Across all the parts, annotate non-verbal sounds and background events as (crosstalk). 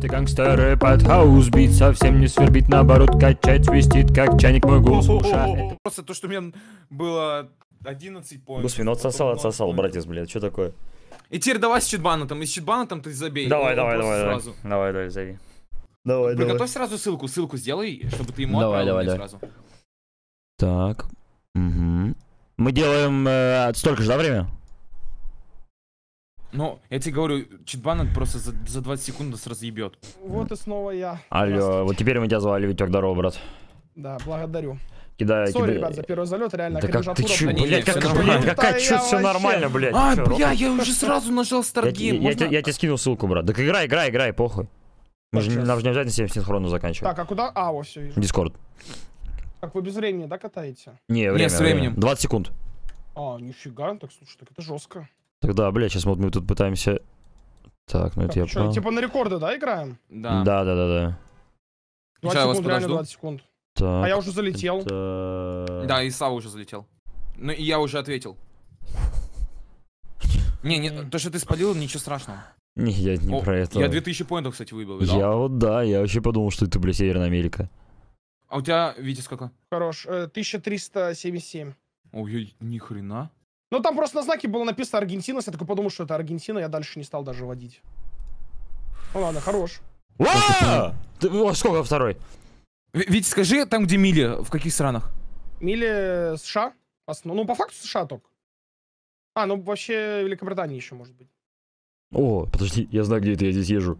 Ты гангстеры под хаус бить, совсем не свербит, наоборот качать, свистит, как чайник мой голос уша. Просто то, что у меня было 11 поинтов. Господи, ну отсосал, отсосал, братец, блядь, что такое? И теперь давай с читбанатом, и с читбанатом ты забей. Давай, давай, давай, сразу. давай, давай, зови. Давай, Приготовь сразу ссылку, ссылку сделай, чтобы ты ему давай, давай, давай. сразу. Так, угу. Мы делаем э, столько же, да, время? Ну, я тебе говорю, читбан просто за, за 20 секунд нас разъебет. Вот и снова я. Алло, вот теперь мы тебя звали, Витек, здорово, брат. Да, благодарю. Кидай, Сори, кидай. ребят, за первый залет, реально, да как ты чё, да блядь, как, блядь, блядь, какая чё, все нормально, блядь. А, чё, бля, я уже сразу нажал старгейм. Я, я, я, тебе скинул ссылку, брат. Так играй, играй, играй, похуй. Мы же, нам же не обязательно 7 синхронно заканчивать. Так, а куда? А, вот все, вижу. Дискорд. Так вы без времени, да, катаете? Не, время, Нет, с временем. 20 секунд. А, нифига, так слушай, так это жестко. Тогда, бля, сейчас вот мы тут пытаемся... Так, ну это я что, типа на рекорды, да, играем? Да. Да, да, да, да. 20 секунд, реально 20 секунд. Так, а я уже залетел. Это... Да, и Сава уже залетел. Ну и я уже ответил. Не, не, то, что ты спалил, ничего страшного. Не, я не О, про это. Я 2000 поинтов, кстати, выбил. Я вот, да, я вообще подумал, что это, бля, Северная Америка. А у тебя, видите, сколько? Хорош, 1377. Э, Ой, ни хрена. Ну, там просто на знаке было написано Аргентина. Я такой подумал, что это Аргентина. Я дальше не стал даже водить. Ну ладно, хорош. Ва! Сколько второй? Ведь скажи, там, где мили, в каких странах? Мили США. Ну, по факту США только. А, ну вообще Великобритания еще может быть. О, подожди, я знаю, где это, я здесь езжу.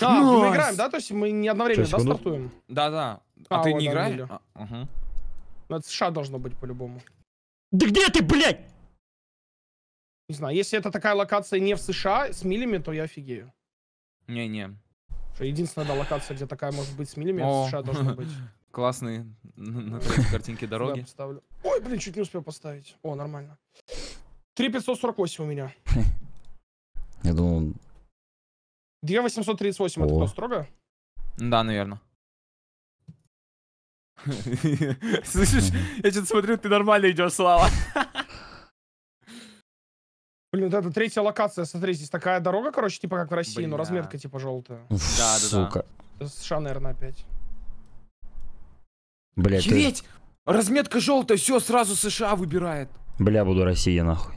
А, мы играем, да? То есть мы не одновременно, да, стартуем? Да-да. А, а, ты не играешь? А, угу. Это США должно быть по-любому. Да где ты, блядь? Не знаю, если это такая локация не в США с милями, то я офигею. Не-не. Единственная да, локация, где такая может быть с милями, О. в США должна быть. (laughs) Классные на картинке (laughs) дороги. Ой, блин, чуть не успел поставить. О, нормально. 3548 у меня. (laughs) Я думал... 2838, это кто, строго? Да, наверное. Слышишь, я что-то смотрю, ты нормально идешь, Слава. Блин, вот это третья локация, смотри, здесь такая дорога, короче, типа как в России, Блин, но разметка типа желтая. Уф, ну, да, да, сука. Да. США, наверное, опять. Бля, Охереть! Ты... Разметка желтая, все, сразу США выбирает. Бля, буду Россия, нахуй.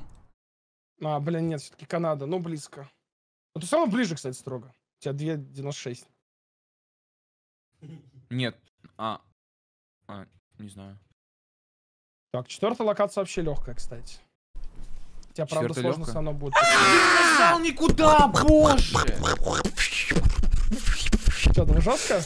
А, бля, нет, все-таки Канада, но близко. Но ну, ты самый ближе, кстати, строго. У тебя 2,96. Нет, а... а, не знаю. Так, четвертая локация вообще легкая, кстати. Тебя, правда, сложно легко. со мной будет. Ты не никуда, боже! Что, там жестко?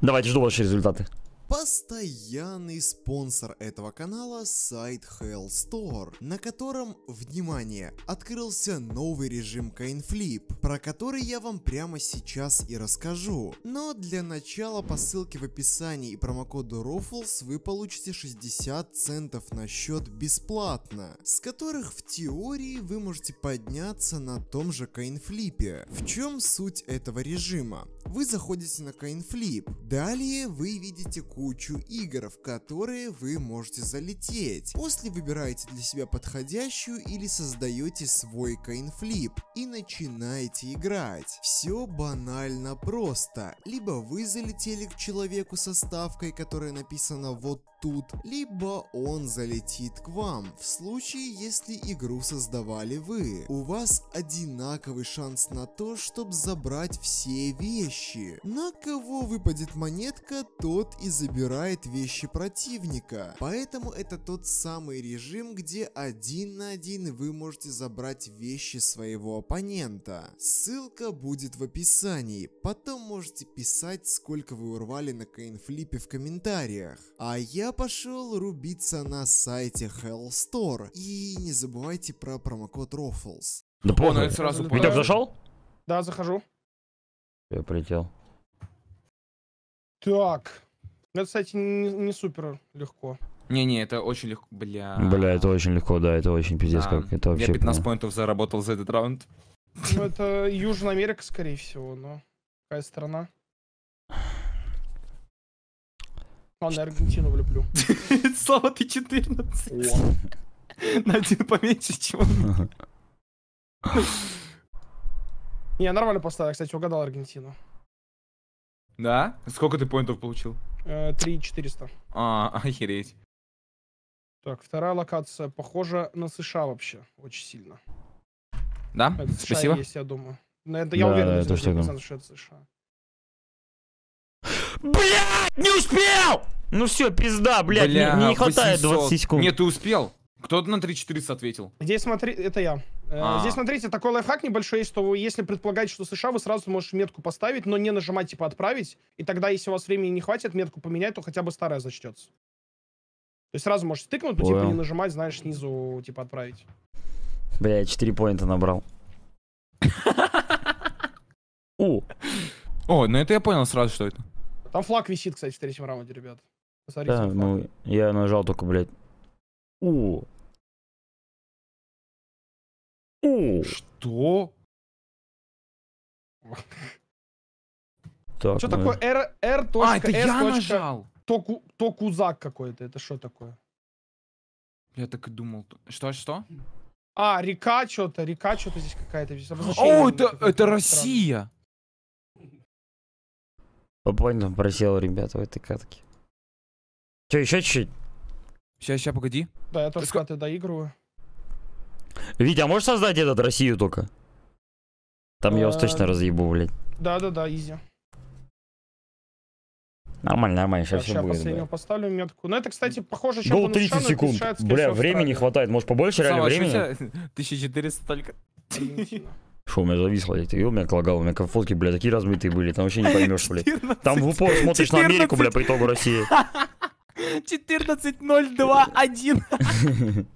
Давайте жду ваши результаты. Постоянный спонсор этого канала – сайт Hell Store, на котором, внимание, открылся новый режим CoinFlip, про который я вам прямо сейчас и расскажу. Но для начала по ссылке в описании и промокоду ROFLS вы получите 60 центов на счет бесплатно, с которых в теории вы можете подняться на том же CoinFlip. В чем суть этого режима? Вы заходите на CoinFlip, далее вы видите кучу игр, в которые вы можете залететь. После выбираете для себя подходящую или создаете свой кайнфлип и начинаете играть. Все банально просто. Либо вы залетели к человеку со ставкой, которая написана вот тут, либо он залетит к вам. В случае, если игру создавали вы, у вас одинаковый шанс на то, чтобы забрать все вещи. На кого выпадет монетка, тот и забирает вещи противника. Поэтому это тот самый режим, где один на один вы можете забрать вещи своего оппонента. Ссылка будет в описании, потом можете писать сколько вы урвали на коинфлипе в комментариях. А я я пошел рубиться на сайте Hellstore. И не забывайте про промокод Ruffles. Да ну понял. сразу понял. Витек, зашел? Да, захожу. Я прилетел. Так. Это, кстати, не, не супер легко. Не-не, это очень легко, бля. Бля, это очень легко, да, это очень пиздец, да. как это вообще. Я 15 бля. поинтов заработал за этот раунд. Ну, это Южная Америка, скорее всего, но какая страна? Ладно, Аргентину влюблю. (laughs) Слава, ты 14. На один поменьше, чем Не, нормально поставил, кстати, угадал Аргентину. Да? Сколько ты поинтов получил? 3400. Э, а, охереть. Так, вторая локация похожа на США вообще очень сильно. Да? Это США Спасибо. есть, я думаю. Это я да, уверен, да, это что, что это США. Блядь, не успел! Ну все, пизда, блядь, Бля, не, не хватает 800. 20 секунд. Нет, ты успел. Кто-то на 3400 ответил. Здесь смотри, это я. Э, а. Здесь, смотрите, такой лайфхак небольшой есть, что если предполагать, что США, вы сразу можете метку поставить, но не нажимать, типа, отправить. И тогда, если у вас времени не хватит метку поменять, то хотя бы старая зачтется. То есть сразу можете тыкнуть, но, типа, не нажимать, знаешь, снизу, типа, отправить. Бля, я 4 поинта набрал. (laughs) О. О, ну это я понял сразу, что это. Там флаг висит, кстати, в третьем раунде, ребят. Посмотрите. Да, ну, я нажал только, блядь. О, о, Что? Так, что мы... Ну. такое R, R. А, это я нажал. Току, токузак какой-то. Это что такое? Я так и думал. Что, что? А, река что-то, река что-то здесь какая-то. О, это, это Россия. Понял, просел, ребята, в этой катке. Че, еще чуть-чуть? Сейчас, сейчас, погоди. Да, я только ты доигрываю. Витя, а можешь создать этот Россию только? Там я вас э, точно разъебу, блядь. Да-да-да, изи. Нормально, нормально, сейчас, сейчас все будет. последнего да. поставлю метку. Ну это, кстати, похоже, чем Гол 30 секунд. Бля, времени хватает. Может побольше реально а времени? 1400 (laughs) только. Что у меня зависло, блядь, и у меня клагал, у меня фотки, блядь, такие размытые были, там вообще не поймешь, блядь. там в упор смотришь на Америку, бля, по итогу России. 14.02.1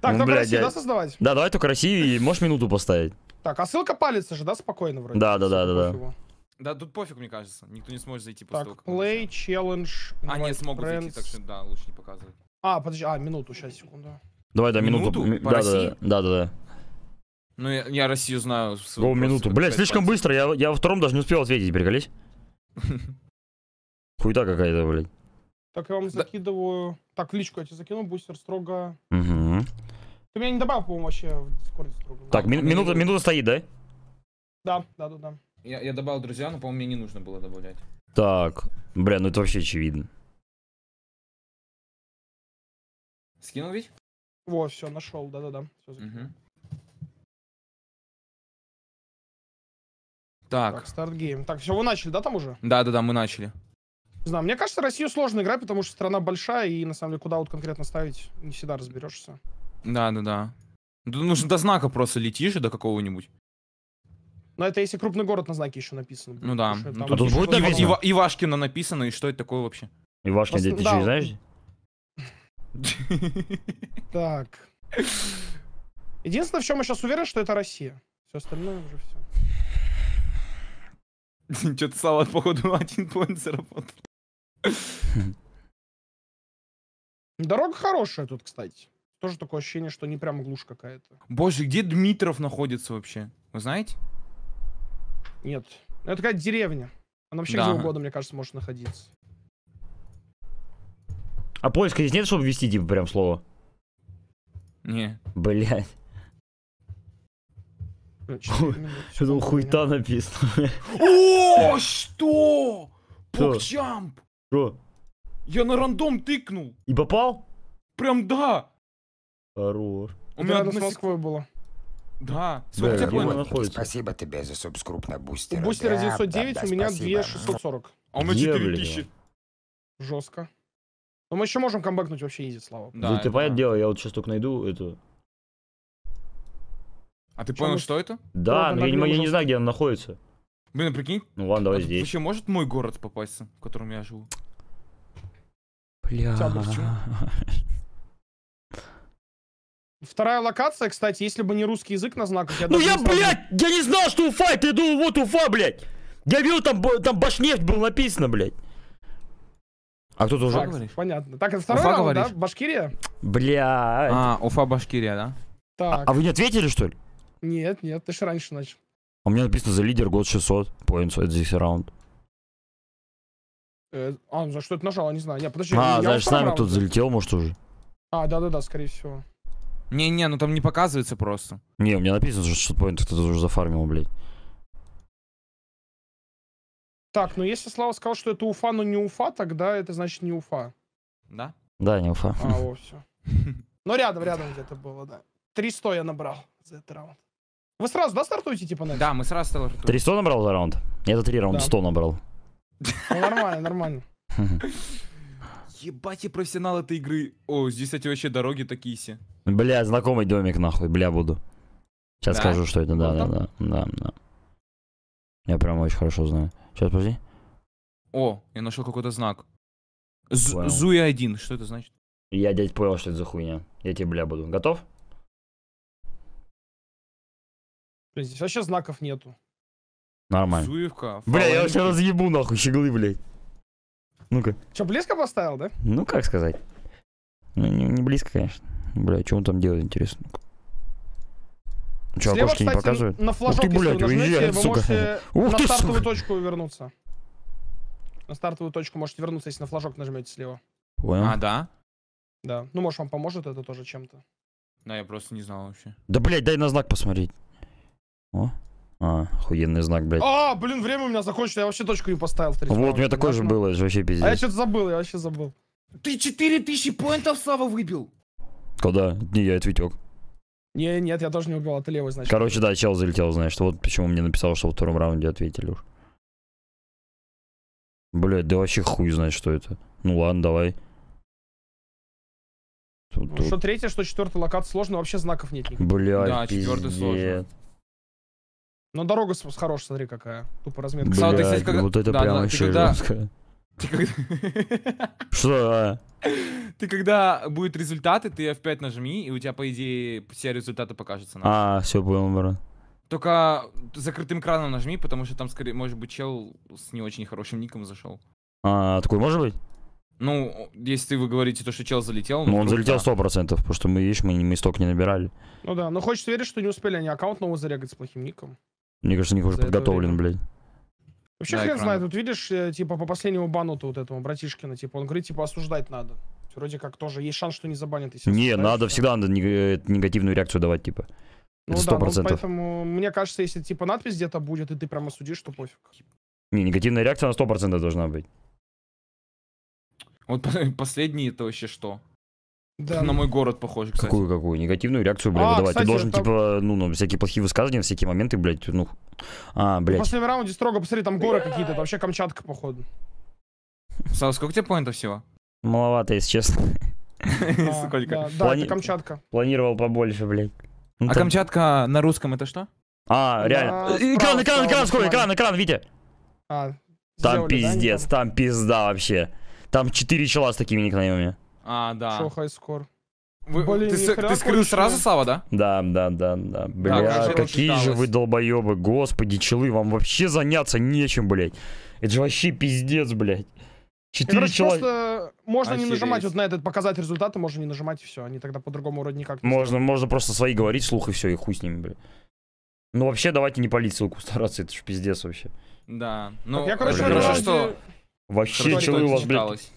Так, ну, только Россию, да, создавать? Да, давай только Россию, можешь минуту поставить. Так, а ссылка палится же, да, спокойно вроде? Да, да, да, да. да. Да, тут пофиг, мне кажется. Никто не сможет зайти после так, того, play, челлендж, А, нет, смогут friends. зайти, так что, да, лучше не показывать. А, подожди, а, минуту, сейчас, секунду. Давай, да, минуту. минуту? Да, да, да, да, да. Ну, я, я Россию знаю. Гоу минуту. Блять, слишком пальцев. быстро, я, я во втором даже не успел ответить, приколись. (laughs) Хуйта какая-то, блядь. Так, я вам закидываю... Так, личку я тебе закину, бустер строго... Угу. Ты меня не добавил, по-моему, вообще в Дискорде строго. Так, ми минута, минута стоит, да? Да, да, да, да. Я, я добавил друзья, но, по-моему, мне не нужно было добавлять. Так, бля, ну это вообще очевидно. Скинул ведь? Во, все, нашел, да-да-да. Угу. Так. Так, старт гейм. Так, все, вы начали, да, там уже? Да, да, да, мы начали. Не знаю, мне кажется, Россию сложно играть, потому что страна большая, и на самом деле, куда вот конкретно ставить, не всегда разберешься. Да, да, да. Ну, нужно до знака просто летишь до какого-нибудь. Но это если крупный город на знаке еще написано. Ну да. ну, тут, тут будет Ива- Ива- Ивашкина написано, и что это такое вообще? Ивашкин, Просто, ты да. что, знаешь? (laughs) Так. Единственное, в чем я сейчас уверен, что это Россия. Все остальное уже все. (laughs) Что-то салат, походу, один поинт заработал. (laughs) Дорога хорошая тут, кстати. Тоже такое ощущение, что не прям глушь какая-то. Боже, где Дмитров находится вообще? Вы знаете? Нет. Ну, это какая-то деревня. Она вообще да. где угодно, мне кажется, может находиться. А поиска здесь нет, чтобы ввести, типа, прям слово? Не. Блять. Что-то хуйта написано. О, что? Покчамп! Что? Я на рандом тыкнул. И попал? Прям да. Хорош. У меня с Москвой была. Да. Сколько тебе находится? Спасибо тебе за субскруп на бустер. У бустера 909, у меня 2640. А у меня 4000. Жестко. Но мы еще можем камбэкнуть вообще изи, слава. Да, ну, ты понятное дело, я вот сейчас только найду эту а ты понял, что это? Да, но я не, я не знаю, где он находится. Блин, а прикинь. Ну ладно, давай а здесь. Вообще может мой город попасться, в котором я живу? Бля. (laughs) Вторая локация, кстати, если бы не русский язык на знаках, я Ну я, блядь, я не знал, что Уфа, это я думал, вот Уфа, блядь. Я видел, там, там башнефть было написано, блядь. А кто-то уже... Говоришь? Понятно. Так, это второй Уфа раунд, говоришь? да? Башкирия? Бля. А, Уфа, Башкирия, да? Так. А, а вы не ответили, что ли? Нет, нет, ты же раньше начал. У меня написано за лидер год 600 points at this раунд. Э, а, за что это нажал, я не знаю. Я, подожди, а, я значит, с нами раунд? тут залетел, может, уже. А, да-да-да, скорее всего. Не-не, ну там не показывается просто. Не, у меня написано, что 600 поинтов кто-то уже зафармил, блядь. Так, ну если Слава сказал, что это Уфа, но не Уфа, тогда это значит не Уфа. Да? Да, не Уфа. А, во, все. (laughs) Но ну, рядом, рядом где-то было, да. 300 я набрал за этот раунд. Вы сразу, да, стартуете, типа, на? Да, мы сразу стартуем. Три набрал за раунд? Я за три раунда да. 100 набрал. Ну, нормально, нормально. Ебать я профессионал этой игры. О, здесь, кстати, вообще дороги такие си. Бля, знакомый домик, нахуй, бля, буду. Сейчас да? скажу, что это, да, да, да, да, да. Я прям очень хорошо знаю. Сейчас, подожди. О, я нашел какой-то знак. Зуя один, что это значит? Я, дядь, понял, что это за хуйня. Я тебе, бля, буду. Готов? Здесь вообще знаков нету. Нормально. Суевка. Бля, я вообще разъебу нахуй щеглы, блядь. Ну-ка. Че, близко поставил, да? Ну, как сказать. Ну, не, не близко, конечно. Бля, что он там делает, интересно. Че, Слева, окошки кстати, не показывают? на флажок, Ух ты, блядь, если сука. можете Ух на стартовую сука. точку вернуться. На стартовую точку можете вернуться, если на флажок нажмете слева. Понял. А, да? Да. Ну, может, вам поможет это тоже чем-то. Да, я просто не знал вообще. Да, блядь, дай на знак посмотреть. О. А, охуенный знак, блядь. А, блин, время у меня закончилось, я вообще точку не поставил. 30, вот, у меня такое же было, это же вообще пиздец. А я что-то забыл, я вообще забыл. Ты 4000 поинтов, Слава, выбил. Куда? Не, я это Витек. Не, нет, я тоже не убил, это левый, значит. Короче, да, чел залетел, значит. Вот почему мне написал, что во втором раунде ответили уж. Блядь, да вообще хуй знает, что это. Ну ладно, давай. Тут, ну, тут. Что третья, что четвертая локация сложно, вообще знаков нет никаких. Блядь, Да, четвертый сложно. Но дорога с хорошей, смотри, какая. Тупо разметка. Блядь, кстати, когда... вот это да, прям да, вообще когда... когда... (laughs) Что? А? (laughs) Ты когда будет результаты, ты F5 нажми, и у тебя, по идее, все результаты покажутся. Нам. А, все, понял, бро. Только закрытым краном нажми, потому что там, скорее, может быть, чел с не очень хорошим ником зашел. А, такой может быть? Ну, если вы говорите то, что чел залетел... Ну, ну он залетел сто процентов, потому что мы, видишь, мы, мы столько не набирали. Ну да, но хочется верить, что не успели они аккаунт новый зарегать с плохим ником. Мне кажется, не хуже подготовлен, блядь. Вообще да, хрен знает, вот видишь, э, типа по последнему бану то вот этому братишкина, типа он говорит, типа осуждать надо. Вроде как тоже есть шанс, что не забанят. Если не, надо всегда надо э, негативную реакцию давать, типа. Ну это 100%. да, ну, поэтому мне кажется, если типа надпись где-то будет, и ты прямо судишь, то пофиг. Не, негативная реакция на 100% должна быть. Вот (laughs) последний это вообще что? Да. На мой город похоже, кстати. Какую, какую? Негативную реакцию, блядь, а, выдавать. Кстати, Ты должен, там... типа, ну, ну, всякие плохие высказывания, всякие моменты, блядь, ну... А, блядь. В последнем раунде строго, посмотри, там горы какие-то, вообще Камчатка, походу. Сам, сколько тебе поинтов всего? Маловато, если честно. (laughs) А, сколько? Да, это Камчатка. Планировал побольше, блядь. Ну, а Камчатка на русском это что? А, реально. Экран, экран, экран, сколько? Экран, экран, Витя. А, там пиздец, там пизда вообще. Там четыре чела с такими никнеймами. А, да. Шо хайскор? Вы, Блин, ты, ты, ты скрыл сразу, Сава, да? Да, да, да, да. Бля, да, какие же вы долбоебы, господи, челы, вам вообще заняться нечем, блять. Это же вообще пиздец, блять. Четыре человека. Просто можно Охереть. не нажимать вот на этот показать результаты, можно не нажимать и все. Они тогда по-другому вроде никак не Можно, сделают. можно просто свои говорить слух и все, и хуй с ними, блядь. Ну вообще давайте не полить ссылку (laughs) стараться, это же пиздец вообще. Да. Ну, я, короче, блядь. хорошо, что... Вообще, челы у вас, блядь,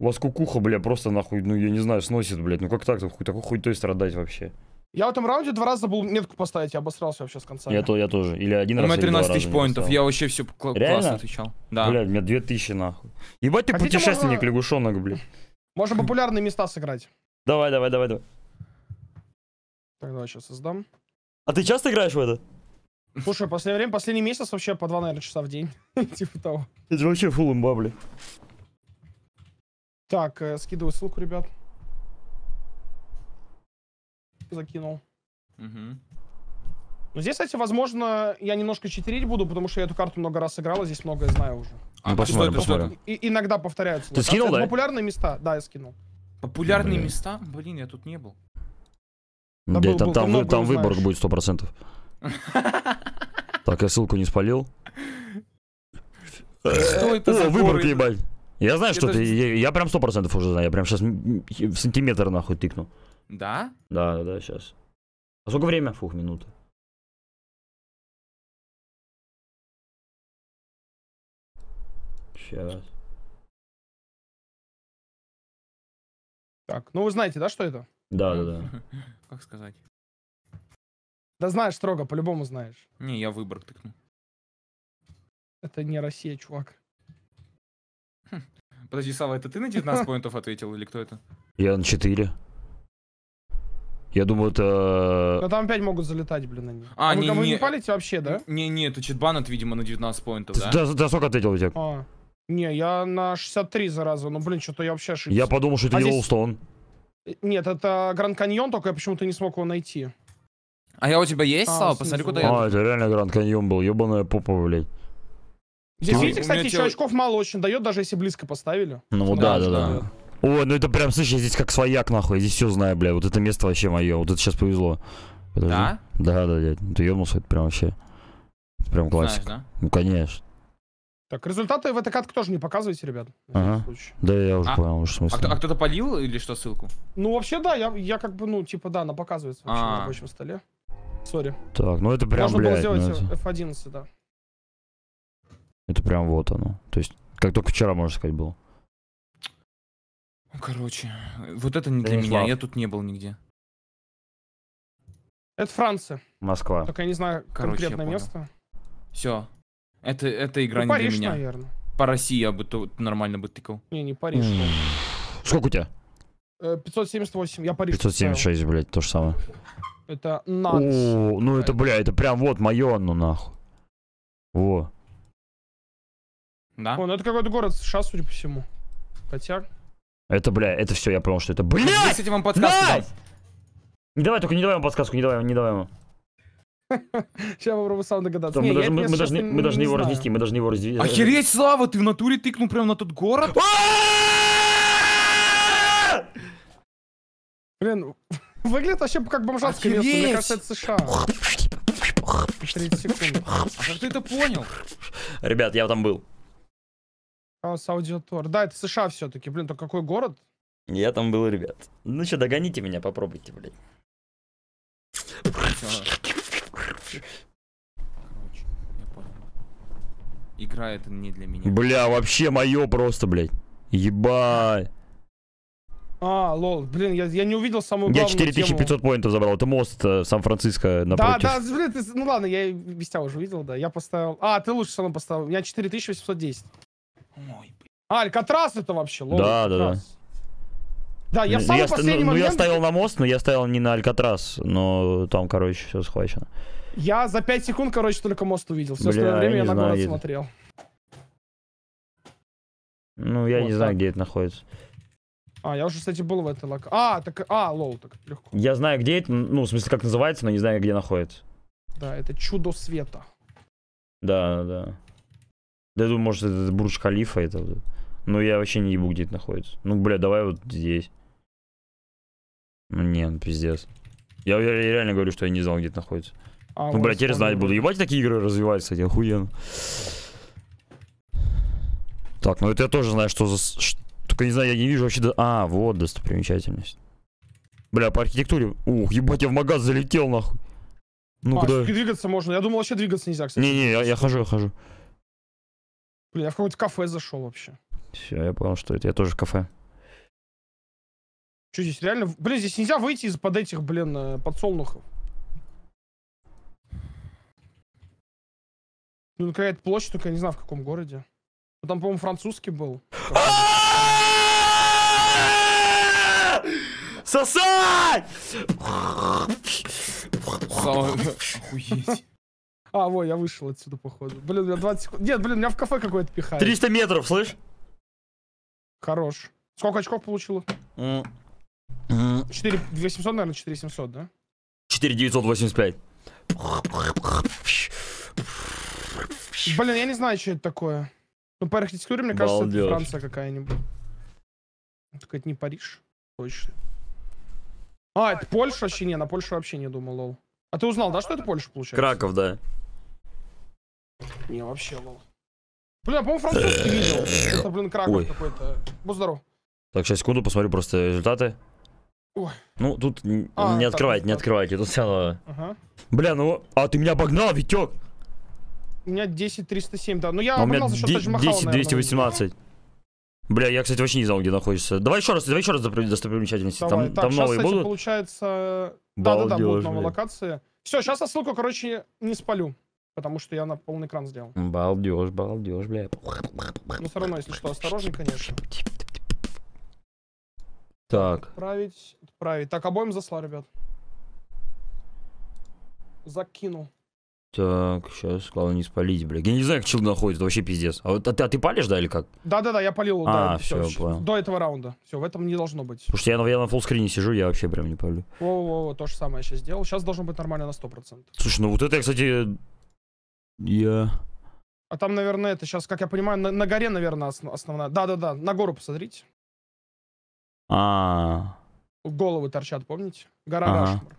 у вас кукуха, бля, просто нахуй, ну я не знаю, сносит, блядь. Ну как так, хуй, такой хуй той страдать вообще? Я в этом раунде два раза был метку поставить, я обосрался вообще с конца. Я, то, я тоже. Или один У раз, У меня 13 тысяч поинтов, я вообще все кл Реально? классно отвечал. Да. Блядь, у меня 2000 нахуй. Ебать ты Хотите, путешественник, можно... лягушонок, блядь. Можно популярные места сыграть. Давай, давай, давай, давай. Так, давай сейчас создам. А ты часто играешь в это? Слушай, последнее время, последний месяц вообще по два, наверное, часа в день. (laughs) типа того. Это вообще фул имба, блядь. Так, э, скидываю ссылку, ребят. Закинул. Угу. Ну, Но здесь, кстати, возможно, я немножко читерить буду, потому что я эту карту много раз играл, а здесь многое знаю уже. А, ну, посмотрим, посмотрим. иногда повторяются. Ты скинул, да? Популярные места. Да, я скинул. Популярные места? Блин, я тут не был. Да, там, выбор знаешь. будет 100%. (laughs) Так, я ссылку не спалил. Что это за выборка, ебать? Я знаю, что ты. Я, прям сто процентов уже знаю. Я прям сейчас в сантиметр нахуй тыкну. Да? Да, да, да, сейчас. А сколько время? Фух, минуты. Сейчас. Так, ну вы знаете, да, что это? Да, да, да. (laughs) Как сказать? Да знаешь строго, по-любому знаешь. Не, я выбор тыкну. Это не Россия, чувак. Хм. Подожди, Сава, это ты на 19 (laughs) поинтов ответил или кто это? Я на 4. Я думаю, это... Но ну, там опять могут залетать, блин, они. А, а не, вы, не, не палите вообще, да? Не, не, это читбанат, видимо, на 19 поинтов, да? Да, сколько ответил, Витек? А. Не, я на 63, зараза. Ну, блин, что-то я вообще ошибся. Я подумал, что это а Йеллоустон. Нет, это Гранд Каньон, только я почему-то не смог его найти. А я у тебя есть, а, Сава? Посмотри, куда а, я... А, это реально Гранд Каньон был, ебаная попа, блядь. Здесь, ну, видите, кстати, еще человек... очков мало очень дает, даже если близко поставили. Ну да, да, да. да. О, ну это прям, слышишь, здесь как свояк, нахуй. Я здесь все знаю, бля. Вот это место вообще мое. Вот это сейчас повезло. Подожди. Да? Да, да, дядь. Ты ебнулся, это прям вообще. Это прям классик. Знаешь, да? Ну конечно. Так, результаты в этой катке тоже не показываете, ребят. Ага. Да, я уже а, понял, что смысл. А, а кто-то полил или что ссылку? Ну, вообще, да, я, я как бы, ну, типа, да, она показывается вообще а -а -а. на рабочем столе. Сори. Так, ну это прям, Можно блядь, было ну сделать F11, да. Это прям вот оно. То есть, как только вчера, можно сказать, было. Ну, короче, вот это не для Станислав. меня, я тут не был нигде. Это Франция. Москва. Только я не знаю Короче, конкретное место. Все. Это, это игра ну, не Париж, для меня. наверное. По России я бы тут нормально бы тыкал. Не, не Париж. Сколько у тебя? 578, э, я Париж. 576, поставил. блядь, то же самое. Это Нанс. О, ну это, бля, это прям вот мое, ну нахуй. Во. Да. О, ну это какой-то город США, судя по всему. Хотя. Это, бля, это все, я понял, что это. Блядь! Я, кстати, вам подсказку дам. Не давай, только не давай ему подсказку, не давай, не давай ему. (laughs) Сейчас попробую сам догадаться. Не, мы, даже, мы, мы, должны, мы должны его знаю. разнести, мы должны его разнести. Охереть, Слава, ты в натуре тыкнул прямо на тот город? Блин, (laughs) выглядит вообще как бомжатский место, мне кажется, это США. 30 секунд. Как ты это понял? Ребят, я там был. А, Саудиатор. Да, это США все-таки. Блин, то какой город? Я там был, ребят. Ну что, догоните меня, попробуйте, блин. Игра это не для меня. Бля, вообще мое просто, блядь. Ебать. А, лол, блин, я, я не увидел самую я главную Я 4500 тему. поинтов забрал, это мост э, Сан-Франциско напротив. Да, да, блин, ты, ну ладно, я без тебя уже увидел, да, я поставил... А, ты лучше все равно поставил, у меня 4810. Ой, блин. А, Алькатрас это вообще ловит. Да, да, да. Да, я в ну, самый я, последний ну, я ставил на мост, но я ставил не на Алькатрас, но там, короче, все схвачено. Я за 5 секунд, короче, только мост увидел. Все Бля, остальное время я, я на город смотрел. Ну, я вот не так. знаю, где это находится. А, я уже, кстати, был в этой локации. А, так, а, лол так легко. Я знаю, где это, ну, в смысле, как называется, но не знаю, где находится. Да, это чудо света. Да, да, да. Да я думаю, может, это Бурдж Халифа, это... Но я вообще не ебу, где это находится. Ну, бля, давай вот здесь. Ну, не, ну, пиздец. Я, я, я реально говорю, что я не знал, где это находится. А ну, бля, теперь знать буду. Ебать, такие игры развиваются, кстати, охуенно. Так, ну это я тоже знаю, что за... Только не знаю, я не вижу вообще... До... А, вот достопримечательность. Бля, по архитектуре... Ух, ебать, я в магаз залетел, нахуй. Ну, а, куда... двигаться можно. Я думал, вообще двигаться нельзя, кстати. Не-не, я, я хожу, я хожу. Блин, я в какое-то кафе зашел вообще. Все, я понял, что это. Я тоже в кафе. Что здесь реально... Блин, здесь нельзя выйти из-под этих, блин, э, подсолнухов. Ну, какая-то площадь, только я не знаю, в каком городе. Ну, там, по-моему, французский был. Сосать! (laughs) Охуеть. А, во, я вышел отсюда, походу. Блин, я 20 секунд... Нет, блин, у меня в кафе какое-то пихает. 300 метров, слышь? Хорош. Сколько очков получила? 4... 800, наверное, 4700, да? 4985. Блин, я не знаю, что это такое. Ну, по архитектуре, мне кажется, Балдёж. это Франция какая-нибудь. Так это не Париж? Точно. А, это Польша вообще? Не, на Польшу вообще не думал, лол. А ты узнал, да, что это Польша получается? Краков, да. Не, вообще лол. Бля, по-моему, французский видел. Это, блин, Краков какой-то. Будь здоров. Так, сейчас секунду, посмотрю просто результаты. Ой. Ну, тут а, не открывайте, не открывайте, тут все равно... Ага. Бля, ну, а ты меня обогнал, Витек! У меня 10 307, да. Ну, я а обогнал за счет 10 218. Бля, я, кстати, вообще не знал, где находишься. Давай еще раз, давай еще раз достопримечательности. Давай, там так, там новые кстати, будут? получается... Да-да-да, будут новые блин. локации. Все, сейчас я ссылку, короче, не спалю. Потому что я на полный экран сделал. Балдеж, балдеж, бля. Ну все равно, если что, осторожней, конечно. Так. Отправить, отправить. Так, обоим засла, ребят. Закинул. Так, сейчас, главное не спалить, бля. Я не знаю, как чел находится, вообще пиздец. А, а, ты, а ты палишь, да, или как? Да-да-да, я палил. А, да, все, все понял. До этого раунда. Все, в этом не должно быть. Потому что я, я на фуллскрине сижу, я вообще прям не палю. Во-во-во, то же самое я сейчас сделал. Сейчас должно быть нормально на 100%. Слушай, ну вот это я, кстати, я... А там, наверное, это сейчас, как я понимаю, на, на горе, наверное, основ, основная. Да-да-да, на гору посмотрите. А. -а, -а. Головы торчат, помните? Гора а -а. Рашмар.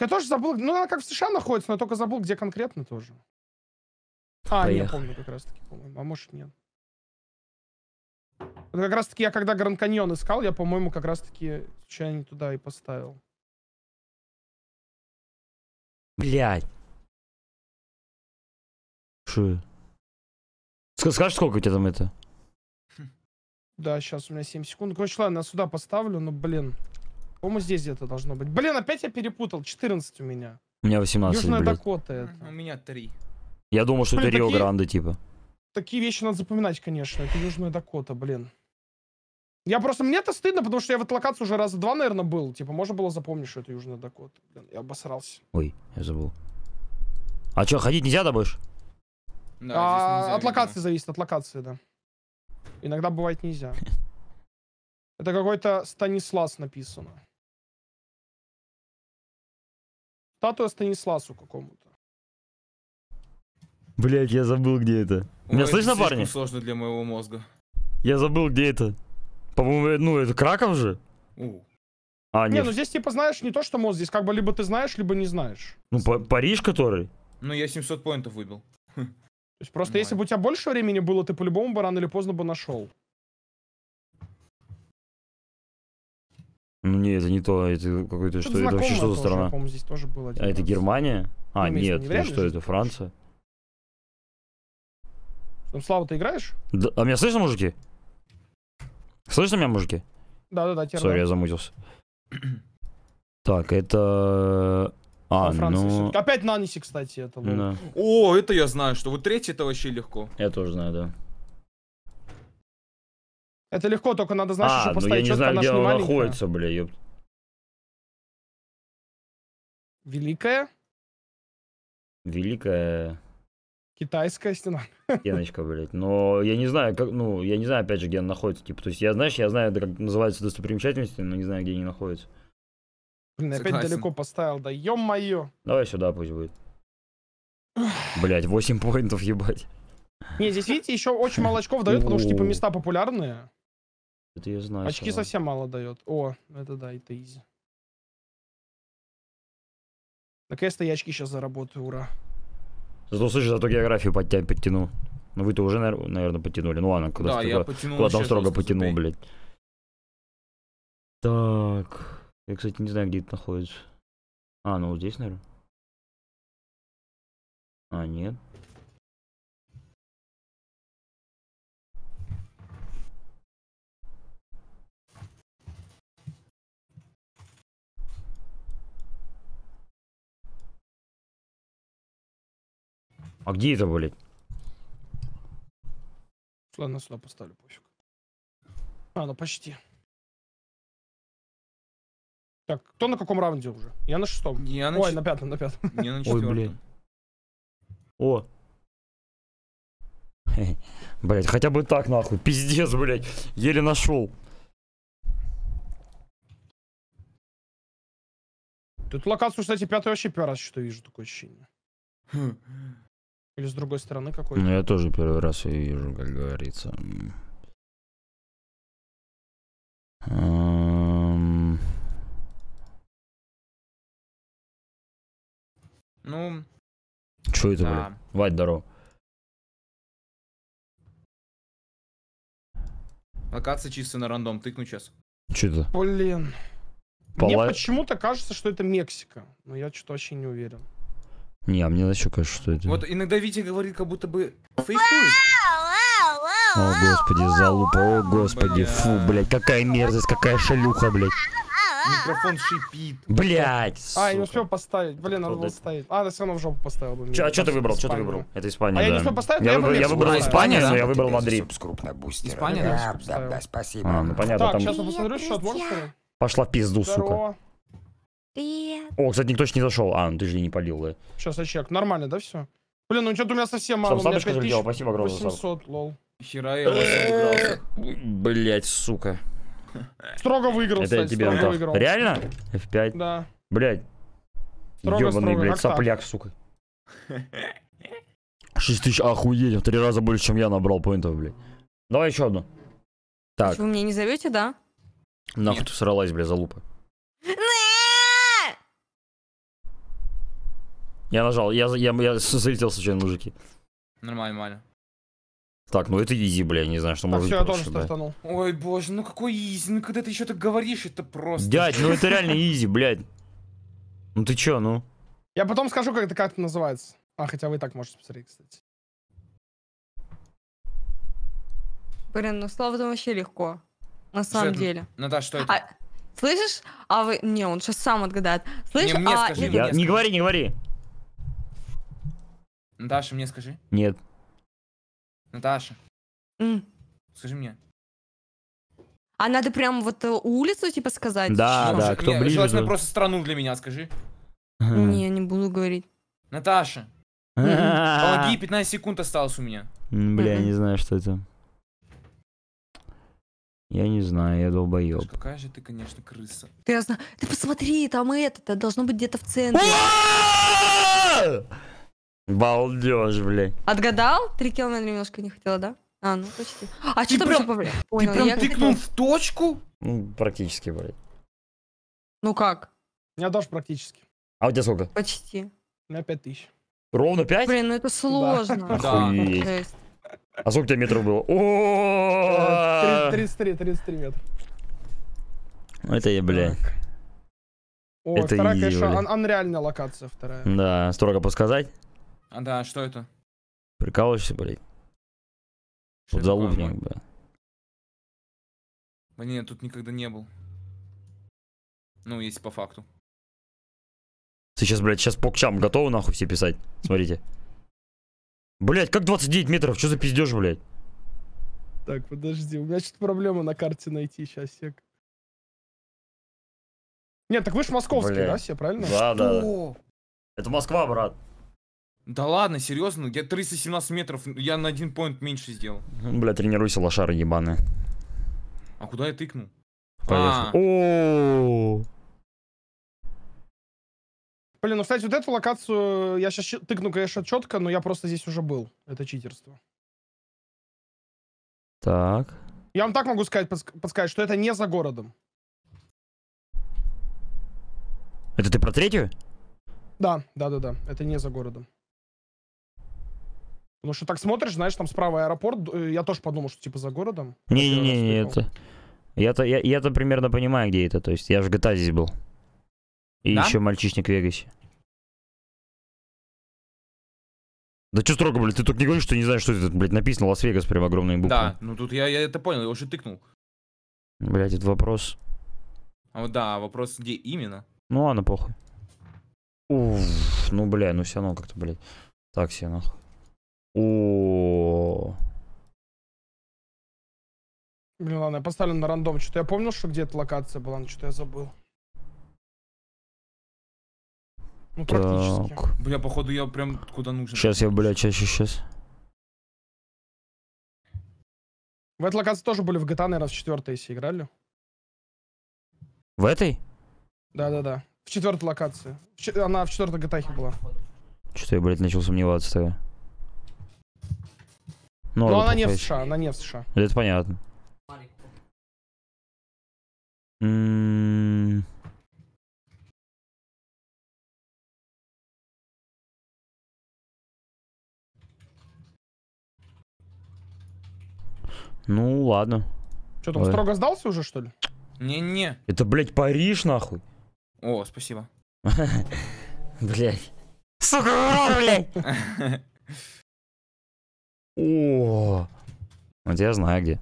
Я тоже забыл, ну она как в США находится, но я только забыл, где конкретно тоже. А, Поехали. я помню как раз таки, по-моему, а может нет. Вот как раз таки я когда Гранд Каньон искал, я, по-моему, как раз таки случайно туда и поставил. Блять. Че? Скажешь, сколько у тебя там это? Да, сейчас у меня 7 секунд. Короче, ладно, я сюда поставлю, но, блин. По-моему, здесь где-то должно быть. Блин, опять я перепутал. 14 у меня. У меня 18, Южная блядь. Дакота это. У меня 3. Я думал, что блин, это Рио Гранде, типа. Такие вещи надо запоминать, конечно. Это Южная Дакота, блин. Я просто... Мне это стыдно, потому что я в эту локацию уже раза два, наверное, был. Типа, можно было запомнить, что это Южная Дакота. Блин, я обосрался. Ой, я забыл. А чё, ходить нельзя, да, будешь? Да, а, от локации видимо. зависит, от локации, да. Иногда бывает нельзя. (laughs) Это какой-то Станислас написано. Статуя Станисласу какому-то. Блять, я забыл, где это. Ой, Меня слышно, парни? сложно для моего мозга. Я забыл, где это. По-моему, э, ну, это Краков же? У. А, нет. Не, ну здесь типа знаешь не то, что мозг, здесь как бы либо ты знаешь, либо не знаешь. Ну, па Париж который? Ну, я 700 поинтов выбил. (laughs) То есть просто Понимаю. если бы у тебя больше времени было, ты по-любому бы рано или поздно бы нашел. Ну не, это не то, это какой-то что, это вообще что за страна? Тоже, здесь тоже было а это Германия? Ну, а, ну, нет, не ну что это, Франция? Там, Слава, ты играешь? Да, а меня слышно, мужики? Слышно меня, мужики? Да-да-да, Сори, я замутился. Так, это... А, ну... Опять Наниси, кстати, это Да. О, это я знаю, что вот третий это вообще легко. Я тоже знаю, да. Это легко, только надо, знаешь, а, еще ну я не знаю, где он находится, бля, ёпт. Великая? Великая... Китайская стена. (laughs) Стеночка, блядь. Но я не знаю, как, ну, я не знаю, опять же, где она находится. Типа, то есть, я, знаешь, я знаю, как называются достопримечательности, но не знаю, где они находятся. Блин, опять далеко поставил, да ё-моё. Давай сюда пусть будет. Блять, 8 поинтов, ебать. Не, здесь, видите, еще очень мало очков дает, потому что, типа, места популярные. Это я знаю. Очки сразу. совсем мало дает. О, это да, это изи. Наконец-то я очки сейчас заработаю, ура. Зато, слышишь, зато географию под тебя подтянул. Ну вы-то уже, наверное, подтянули. Ну ладно, куда-то да, куда, я куда, куда там строго подтянул, блядь. Так... Я, кстати, не знаю, где это находится. А, ну вот здесь, наверное. А, нет. А где это, блядь? Ладно, сюда поставлю пофиг. А, ну почти. Так, кто на каком раунде уже? Я на шестом. Я на Ой, ч... на пятом, на пятом. Я (laughs) на четвертом. Ой, блин. О. (laughs) Блять, хотя бы так нахуй. Пиздец, блять. Еле нашел. Тут локацию, кстати, пятый вообще первый раз что-то вижу, такое ощущение. (laughs) Или с другой стороны какой-то. Ну, я тоже первый раз ее вижу, как говорится. А Ну. Что это, да. блин? Вать, здорово. Локация чисто на рандом, тыкну сейчас. Че это? Блин. Пала... Мне почему-то кажется, что это Мексика, но я что-то вообще не уверен. Не, а мне вообще кажется, что это... Вот иногда Витя говорит, как будто бы О, господи, залупа, о, господи, фу, блядь, какая мерзость, какая шалюха, блядь. Микрофон шипит. Блять. А, я не успел поставить. Блин, надо было ставить. А, да все равно в жопу поставил. Блин. Че, а что ты выбрал? Что ты выбрал? Это Испания. А я не успел поставить, я, выбрал, я выбрал Испанию, но я выбрал Мадрид. Крупная бустер. Испания, да? Да, да, спасибо. А, ну понятно. Так, там... сейчас я посмотрю счет, можно что ли? Пошла пизду, сука. Привет. О, кстати, никто еще не зашел. А, ну ты же не полил, да? Сейчас я чек. Нормально, да, все? Блин, ну что-то у меня совсем мало. Сам Сабочка залетел, спасибо огромное. 800, лол. Хера я вас Блять, сука. (laughs) Строго выиграл, Это кстати, тебе строго выиграл. Реально? F5? Да. Блядь. Строго, Ёбаный, строго. блядь, как сопляк, так? сука. 6 тысяч, охуеть, в три раза больше, чем я набрал поинтов, блядь. Давай еще одну. Так. Вы меня не зовете, да? Нахуй ты сралась, бля, залупа. я нажал, я, я, я залетел случайно мужики. Нормально, нормально. Так, ну это изи, бля, не знаю, что а может все, быть. Все, я тоже стартанул. Да. Ой, боже, ну какой изи, ну когда ты еще так говоришь, это просто... Дядь, ну это (laughs) реально изи, блядь. Ну ты че, ну? Я потом скажу, как это как то называется. А, хотя вы и так можете посмотреть, кстати. Блин, ну слава там вообще легко. На самом Жен, деле. Ну да, что это? А, слышишь? А вы... Не, он сейчас сам отгадает. Слышишь? Не, мне а, скажи, я... мне Не скажи. говори, не говори. Даша, мне скажи. Нет. Наташа, М. скажи мне. А надо прям вот э, улицу типа сказать? Да, Что? да, кто не, ближе. Желательно просто страну для меня скажи. Не, не буду говорить. Наташа, А. помоги, 15 секунд осталось у меня. Бля, я не знаю, что это. Я не знаю, я долбоеб. Какая же ты, конечно, крыса. Ты, я зна- ты посмотри, там это, должно быть где-то в центре. А! Балдеж, блядь. Отгадал? Три километра немножко не хотела, да? А, ну почти. А что там прям... еще Ты прям я тыкнул в точку? Ну, практически, блядь. Ну как? У меня даже практически. А у тебя сколько? Почти. У меня пять тысяч. Ровно пять? Блин, ну это сложно. (laughs) Охуеть. А сколько у тебя метров было? О! 33, 33 метра. Ну это я, блядь. О, это вторая, изи, конечно, ан анреальная локация вторая. Да, строго подсказать. А да, что это? Прикалываешься, блядь? Вот залупник, бля. Блин, я тут никогда не был. Ну, есть по факту. Ты сейчас, блядь, сейчас по чам готовы нахуй все писать. Смотрите. Блядь, как 29 метров? Что за пиздеж, блядь? Так, подожди, у меня что-то проблема на карте найти сейчас, сек. Нет, так вы же московский, Блядь. да, все, правильно? Да, что? да, да. Это Москва, брат. Да ладно, серьезно, я 317 метров, я на один поинт меньше сделал. Бля, тренируйся, лошары ебаные. А куда я тыкнул? Поехали. А Блин, ну, кстати, вот эту локацию я сейчас тыкну, конечно, четко, но я просто здесь уже был. Это читерство. Так. Я вам так могу сказать, подсказать, что это не за городом. Это ты про третью? Да, да, да, да. Это не за городом. Потому что так смотришь, знаешь, там справа аэропорт, э, я тоже подумал, что типа за городом. Не-не-не, это... Я-то я, я примерно понимаю, где это, то есть я в GTA здесь был. И да? еще мальчишник в Вегасе. Да что строго, блядь, ты только не говоришь, что не знаешь, что это, блядь, написано Лас-Вегас прям огромные буквы. Да, ну тут я, я это понял, я уже тыкнул. Блядь, это вопрос. А, да, а вопрос, где именно? Ну ладно, похуй. Уф, ну бля, ну все равно как-то, блядь. Так себе нахуй. О. Блин, ладно, я поставлю на рандом. Что-то я помнил, что где-то локация была, но что-то я забыл. Ну, так. практически. Бля, походу, я прям куда нужно. Сейчас я, бля, чаще сейчас. В этой локации тоже были в GTA, наверное, в четвертой, если играли. В этой? Да-да-да. В четвертой локации. В че... Она в четвертой GTA была. Что то я, блядь, начал сомневаться тогда. Ну, Но, она не в США, она не в США. Это понятно. М-м-м. ну, ладно. Что, там Ой. строго сдался уже, что ли? Не-не. Это, блядь, Париж, нахуй. О, спасибо. (laughs) Блядь. Сука, блядь! (laughs) О, вот я знаю где.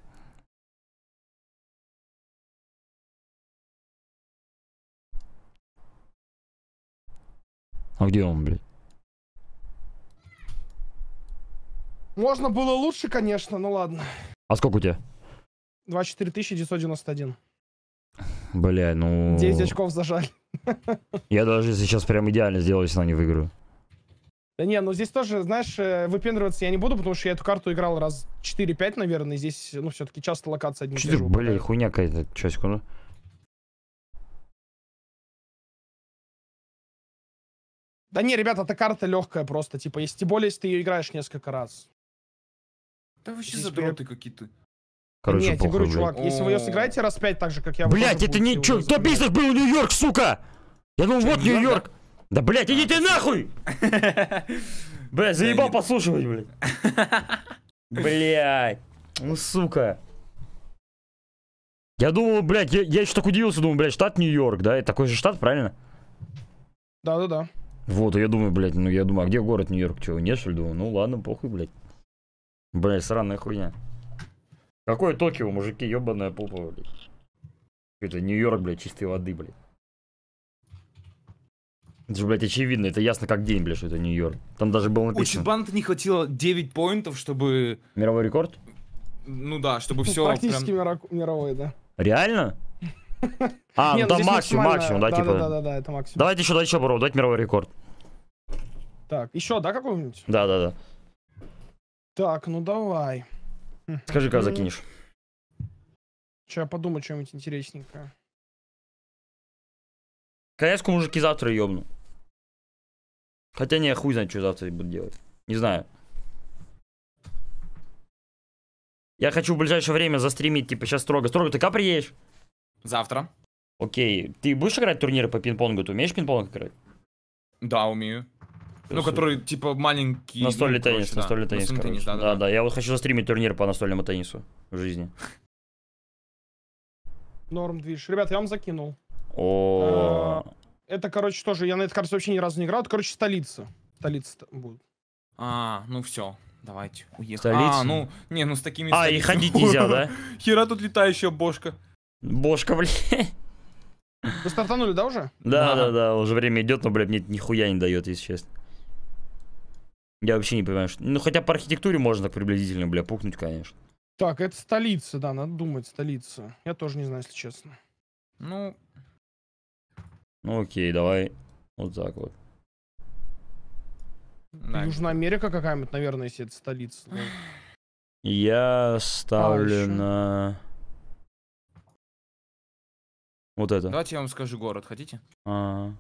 А где он, блядь? Можно было лучше, конечно, но ладно. А сколько у тебя? 24 991. Бля, ну... 9 очков зажали. Я даже сейчас прям идеально сделаю, если она не выиграю. Да не, ну здесь тоже, знаешь, э, выпендриваться я не буду, потому что я эту карту играл раз 4-5, наверное, и здесь, ну, все-таки часто локация одни Что ты, блин, хуйня какая-то, сейчас, секунду. Да не, ребята, эта карта легкая просто, типа, если, тем более, если ты ее играешь несколько раз. Да вообще здесь задроты при... какие-то. Короче, Нет, я тебе говорю, чувак, если вы ее сыграете раз пять так же, как я... Блять, это не... Что, пиздов был Нью-Йорк, сука! Я думал, вот Нью-Йорк! Да, блядь, иди ты нахуй! (laughs) Блядь, заебал послушивать, блядь. (laughs) Блядь. Ну, сука. Я думал, блядь, я, я еще так удивился, думал, блядь, штат Нью-Йорк, да? Это такой же штат, правильно? Да-да-да. Вот, я думаю, блядь, ну я думаю, а где город Нью-Йорк? Чего, нет, что ли? Думаю, ну ладно, похуй, блядь. Блядь, сраная хуйня. Какое Токио, мужики, ебаная попа, блядь. Это Нью-Йорк, блядь, чистой воды, блядь. Это же, блядь, очевидно, это ясно как день, блядь, что это Нью-Йорк. Там даже было написано. У Чебанта не хватило 9 поинтов, чтобы... Мировой рекорд? Ну да, чтобы все... Практически прям... мировой, да. Реально? А, ну, ну там максимум, максимум, да, типа. Да, да, да, это максимум. Давайте еще, давайте еще попробуем, давайте мировой рекорд. Так, еще, да, какой-нибудь? Да, да, да. Так, ну давай. Скажи, как закинешь. Сейчас подумаю что-нибудь интересненькое. Коляску мужики завтра ёбну. Хотя не, хуй знает, что завтра буду делать. Не знаю. Я хочу в ближайшее время застримить, типа, сейчас строго. Строго, ты как приедешь? Завтра. Окей. Ты будешь играть турниры по пинг-понгу? Ты умеешь пинг-понг играть? Да, умею. Ну, ну который, типа, маленький... Настольный ну, теннис, короче, настольный да. теннис, короче. теннис, да, да, да, да. Я вот хочу застримить турнир по настольному теннису в жизни. Норм движ. Ребят, я вам закинул. О. А, это, короче, тоже, я на этой карте вообще ни разу не играл. Это, короче, столица. Столица будет. А, ну все. Давайте, уехали. А, ну, не, ну с такими... А, и ходить нельзя, да? (laughs) Хера тут летающая бошка. Бошка, блядь. Вы стартанули, да, уже? Да, да, да, да, уже время идет, но, блядь, мне нихуя не дает, если честно. Я вообще не понимаю, что... Ну, хотя по архитектуре можно так приблизительно, бля, пукнуть, конечно. Так, это столица, да, надо думать, столица. Я тоже не знаю, если честно. Ну, ну окей, давай вот так вот. Да. Южная Америка какая-нибудь, наверное, если это столица. Да? Я ставлю а на... Вот это. Давайте я вам скажу город, хотите? А-а-а.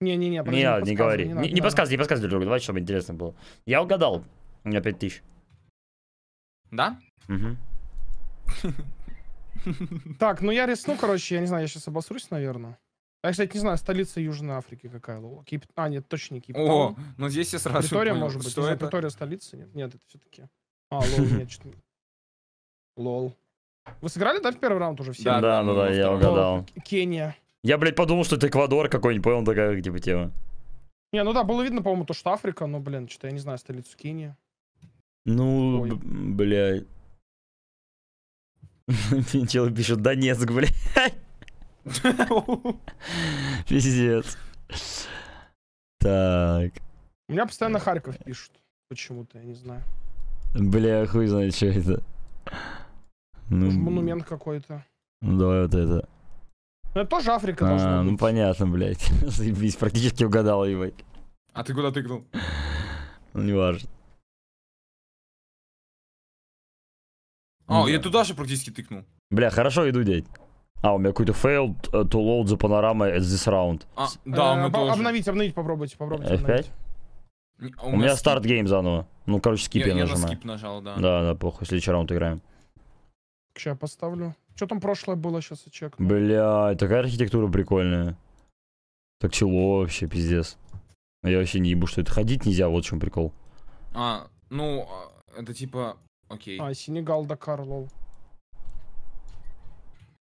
Не-не-не, не, говори. Не, не, не подсказывай, не подсказывай, друг Давай, чтобы интересно было. Я угадал. У меня 5000. Да? Угу. (laughs) Так, ну я рисну, короче, я не знаю, я сейчас обосрусь, наверное. А я, кстати, не знаю, столица Южной Африки какая. Кейп... А, нет, точно не Кейптаун. О, ну здесь я сразу Притория, может быть. Что это? столица? Нет, нет, это все-таки... А, лол, (laughs) нет, что Лол. Вы сыграли, да, в первый раунд уже все? Да, да, да, да я угадал. Кения. Я, блядь, подумал, что это Эквадор какой-нибудь, понял, такая, типа, тема. Не, ну да, было видно, по-моему, то, что Африка, но, блин, что-то я не знаю, столицу Кении. Ну, блядь. Челы (laughs) пишут Донецк, блядь. (laughs) Пиздец. Так. У меня постоянно Харьков пишут. Почему-то, я не знаю. Бля, хуй знает, что это. Ну, монумент какой-то. Ну, давай вот это. Ну, это тоже Африка а, должна ну, быть. ну понятно, блядь. (laughs) Заебись, практически угадал, ебать. А ты куда тыкнул? Ну, не важно. О, а, я туда же практически тыкнул. Бля, хорошо иду, дядь. А, у меня какой-то fail, э, to load the panorama at this round. А, да, у э, меня Обновить, обновить, попробуйте, попробуйте. F5? Э, обновить. У, у меня старт гейм заново. Ну, короче, скип я, я нажимаю. Я на нажал, да. Да, да, похуй, следующий раунд играем. Сейчас поставлю. Что там прошлое было, сейчас я чекну. Бля, такая архитектура прикольная. Так чело вообще, пиздец. Я вообще не ебу, что это. Ходить нельзя, вот в чем прикол. А, ну, а, это типа... Окей. А, Сенегал, Дакар, лол.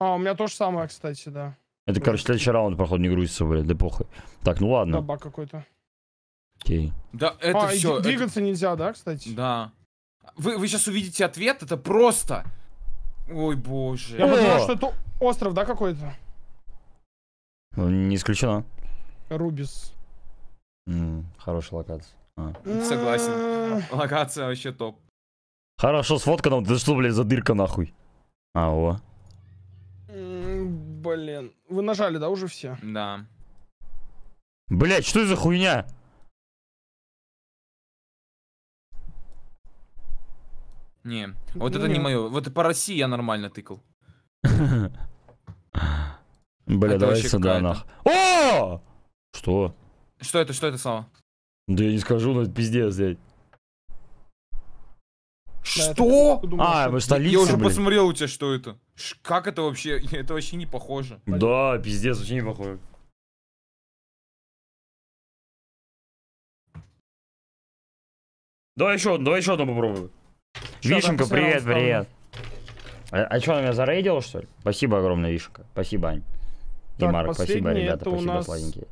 А, у меня то же самое, кстати, да. Это, короче, следующий раунд, походу, не грузится, блядь, да похуй. Так, ну ладно. Да, баг какой-то. Окей. Да, это а, все. И двигаться это... нельзя, да, кстати? Да. Вы, вы сейчас увидите ответ, это просто. Ой, боже. Я подумал, что это остров, да, какой-то? Ну, не исключено. Рубис. Mm, хорошая локация. А. Согласен. Локация вообще топ. Хорошо сфоткана, ты что, блядь, за дырка нахуй? А, о блин. Вы нажали, да, уже все? Да. Блять, что это за хуйня? Не, вот это не мое. Вот по России я нормально тыкал. (laughs) Бля, давай сюда нах. О! Что? Что это, что это, Слава? Да я не скажу, но это пиздец, блядь. Что? Да, думал, а, что... столица, Я уже блин. посмотрел у тебя, что это. Как это вообще? (laughs) Это вообще не похоже. Да, пиздец, вообще не похоже. Давай еще одну, давай еще одну попробую. Сейчас Вишенка, привет, привет. А, а что, она меня зарейдила, что ли? Спасибо огромное, Вишенка. Спасибо, Ань. Так, И Марк, спасибо, ребята, спасибо, нас... сладенькие.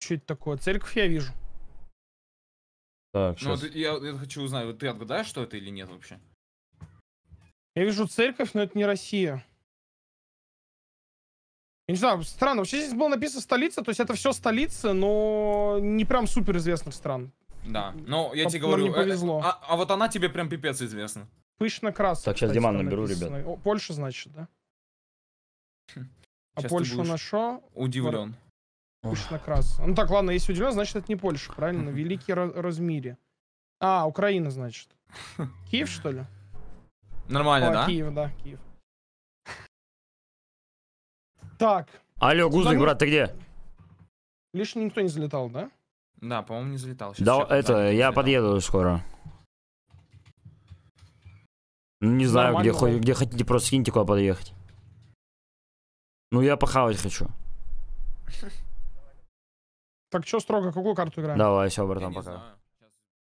Что это такое? Церковь я вижу. Так, ну, вот я, я хочу узнать, вот ты отгадаешь, что это или нет вообще? Я вижу церковь, но это не Россия. Я не знаю, странно. Вообще здесь было написано столица, то есть это все столицы, но не прям супер известных стран. Да, но я По тебе говорю, не э, повезло. А, а вот она тебе прям пипец известна. Пышно красная. Так, сейчас Диман наберу, написано. ребят. О, Польша, значит, да? Хм. А Польшу нашел? Удивлен. Пущено красный. Ну так, ладно, если удивлен, значит, это не Польша, правильно? (laughs) Великий размире. А, Украина, значит. (laughs) Киев, что ли? Нормально, О, да? Киев, да, Киев. Так. Алло, Гузник, брат, ты где? Лишний никто не залетал, да? Да, по-моему, не залетал. Сейчас да, это, я залетал. подъеду скоро. Ну, не знаю, где, да? где хотите, просто скиньте куда подъехать. Ну, я похавать хочу. (laughs) Так что строго, какую карту играем? Давай, все, братан, пока.